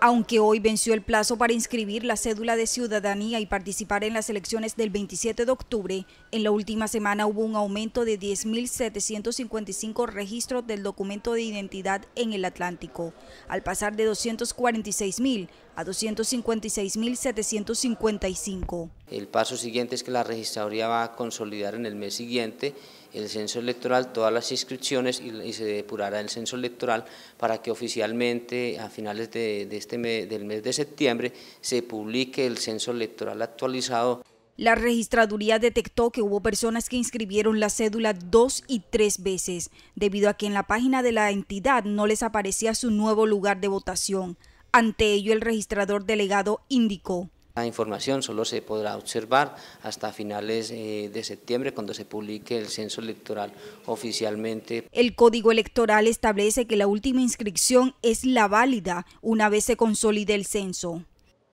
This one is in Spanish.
Aunque hoy venció el plazo para inscribir la cédula de ciudadanía y participar en las elecciones del 27 de octubre, en la última semana hubo un aumento de 10.755 registros del documento de identidad en el Atlántico, al pasar de 246.000 a 256.755. El paso siguiente es que la registraduría va a consolidar en el mes siguiente el censo electoral, todas las inscripciones y, se depurará el censo electoral para que oficialmente a finales de, este del mes de septiembre se publique el censo electoral actualizado. La registraduría detectó que hubo personas que inscribieron la cédula dos y tres veces, debido a que en la página de la entidad no les aparecía su nuevo lugar de votación. Ante ello, el registrador delegado indicó. La información solo se podrá observar hasta finales eh, de septiembre cuando se publique el censo electoral oficialmente. El código electoral establece que la última inscripción es la válida una vez se consolide el censo.